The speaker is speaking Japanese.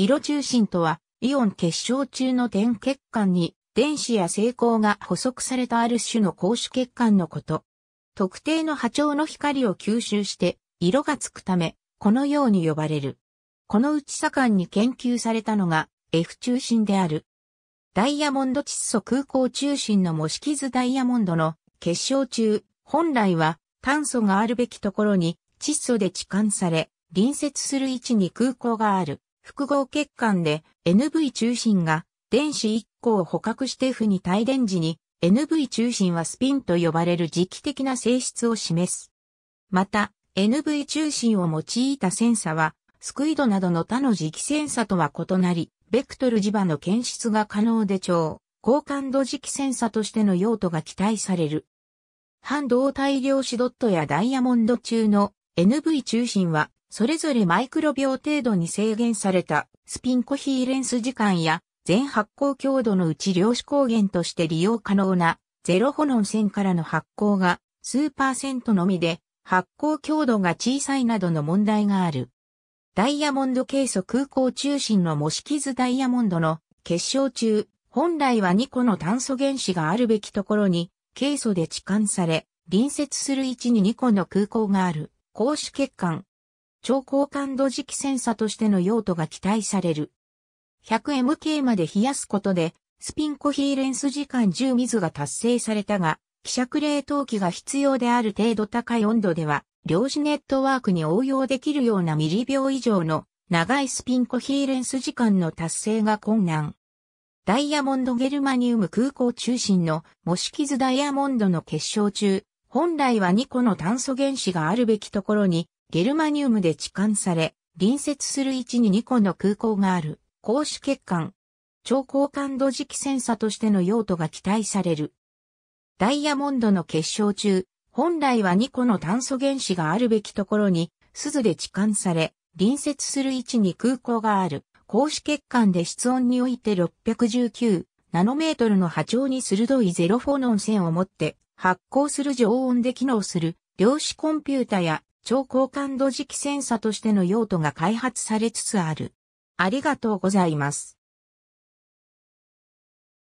色中心とは、イオン結晶中の点血管に、電子や成功が補足されたある種の光子血管のこと。特定の波長の光を吸収して、色がつくため、このように呼ばれる。このうち盛んに研究されたのが、F 中心である。ダイヤモンド窒素空港中心の模式図ダイヤモンドの結晶中、本来は炭素があるべきところに窒素で置換され、隣接する位置に空港がある。複合欠陥で NV 中心が電子1個を捕獲して負に帯電時に NV 中心はスピンと呼ばれる磁気的な性質を示す。また、NV 中心を用いたセンサは、スクイドなどの他の磁気センサとは異なり、ベクトル磁場の検出が可能で超、高感度磁気センサとしての用途が期待される。半導体量子ドットやダイヤモンド中の NV 中心はそれぞれマイクロ秒程度に制限されたスピンコヒーレンス時間や全発光強度のうち量子光源として利用可能なゼロホノン線からの発光が数パーセントのみで発光強度が小さいなどの問題がある。ダイヤモンドケイ素空港中心の模式図ダイヤモンドの結晶中、本来は2個の炭素原子があるべきところに、ケイ素で置換され、隣接する位置に2個の空港がある、格子欠陥、超高感度磁気センサとしての用途が期待される。100MK まで冷やすことで、スピンコヒーレンス時間10水が達成されたが、希釈冷凍機が必要である程度高い温度では、量子ネットワークに応用できるようなミリ秒以上の長いスピンコヒーレンス時間の達成が困難。ダイヤモンドゲルマニウム空港中心の模式図ダイヤモンドの結晶中、本来は2個の炭素原子があるべきところにゲルマニウムで置換され、隣接する位置に2個の空港がある、公主欠陥、超高感度磁気センサとしての用途が期待される。ダイヤモンドの結晶中、本来は2個の炭素原子があるべきところに、鈴で置換され、隣接する位置に空港がある、公主欠陥で室温において619ナノメートルの波長に鋭いゼロフォノン線を持って発光する常温で機能する量子コンピュータや超高感度磁気センサとしての用途が開発されつつある。ありがとうございます。